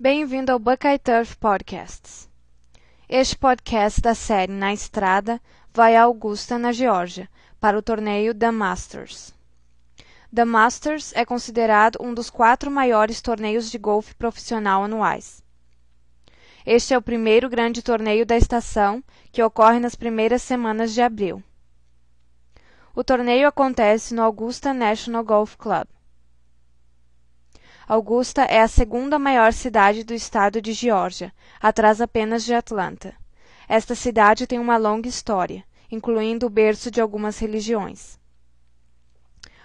Bem-vindo ao Buckeye Turf Podcasts. Este podcast da série Na Estrada vai a Augusta, na Geórgia, para o torneio The Masters. The Masters é considerado um dos quatro maiores torneios de golfe profissional anuais. Este é o primeiro grande torneio da estação, que ocorre nas primeiras semanas de abril. O torneio acontece no Augusta National Golf Club. Augusta é a segunda maior cidade do estado de Geórgia, atrás apenas de Atlanta. Esta cidade tem uma longa história, incluindo o berço de algumas religiões.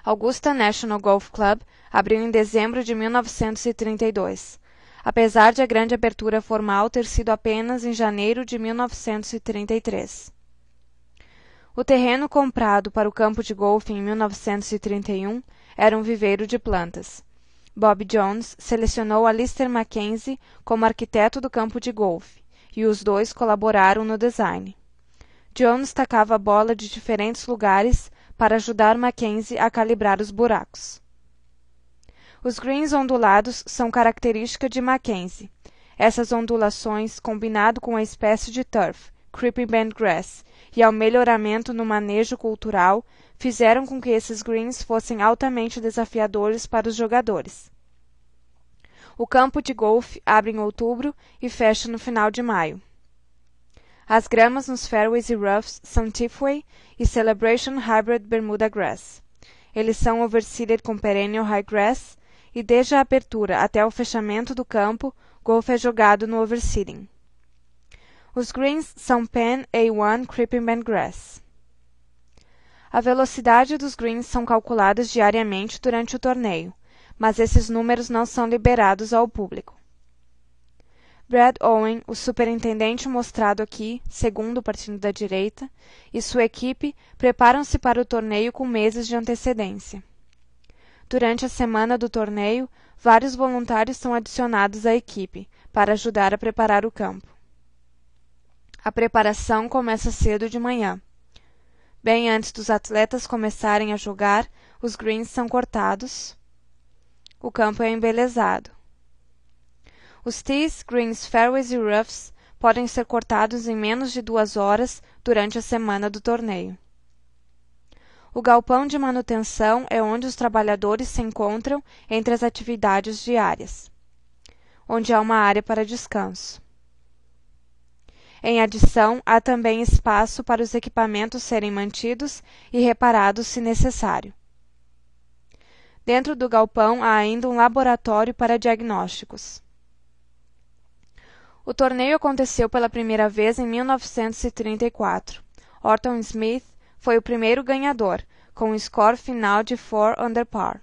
Augusta National Golf Club abriu em dezembro de 1932, apesar de a grande abertura formal ter sido apenas em janeiro de 1933. O terreno comprado para o campo de golfe em 1931 era um viveiro de plantas. Bob Jones selecionou Alistair Mackenzie como arquiteto do campo de golfe, e os dois colaboraram no design. Jones tacava a bola de diferentes lugares para ajudar Mackenzie a calibrar os buracos. Os greens ondulados são característica de Mackenzie. Essas ondulações, combinado com a espécie de turf, Creeping grass e ao melhoramento no manejo cultural fizeram com que esses greens fossem altamente desafiadores para os jogadores. O campo de golfe abre em outubro e fecha no final de maio. As gramas nos fairways e roughs são Tifway e Celebration Hybrid Bermuda Grass. Eles são overseeded com perennial high grass e desde a abertura até o fechamento do campo, golfe é jogado no overseeding. Os greens são Pan A1 Creeping grass. A velocidade dos greens são calculadas diariamente durante o torneio, mas esses números não são liberados ao público. Brad Owen, o superintendente mostrado aqui, segundo o partido da direita, e sua equipe preparam-se para o torneio com meses de antecedência. Durante a semana do torneio, vários voluntários são adicionados à equipe para ajudar a preparar o campo. A preparação começa cedo de manhã. Bem antes dos atletas começarem a jogar, os greens são cortados. O campo é embelezado. Os tees, greens, fairways e roughs podem ser cortados em menos de duas horas durante a semana do torneio. O galpão de manutenção é onde os trabalhadores se encontram entre as atividades diárias, onde há uma área para descanso. Em adição, há também espaço para os equipamentos serem mantidos e reparados se necessário. Dentro do galpão há ainda um laboratório para diagnósticos. O torneio aconteceu pela primeira vez em 1934. Orton Smith foi o primeiro ganhador, com um score final de 4 under par.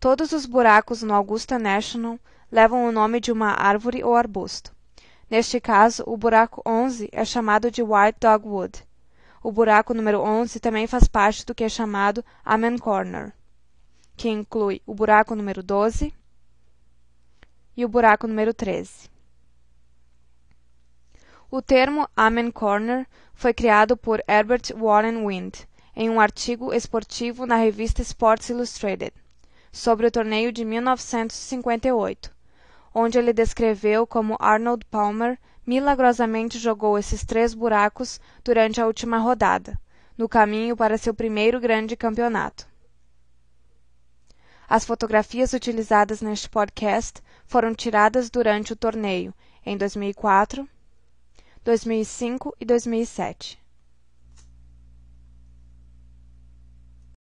Todos os buracos no Augusta National levam o nome de uma árvore ou arbusto. Neste caso, o buraco 11 é chamado de White Dog Wood. O buraco número 11 também faz parte do que é chamado Amen Corner, que inclui o buraco número 12 e o buraco número 13. O termo Amen Corner foi criado por Herbert Warren Wind em um artigo esportivo na revista Sports Illustrated sobre o torneio de 1958 onde ele descreveu como Arnold Palmer milagrosamente jogou esses três buracos durante a última rodada, no caminho para seu primeiro grande campeonato. As fotografias utilizadas neste podcast foram tiradas durante o torneio em 2004, 2005 e 2007.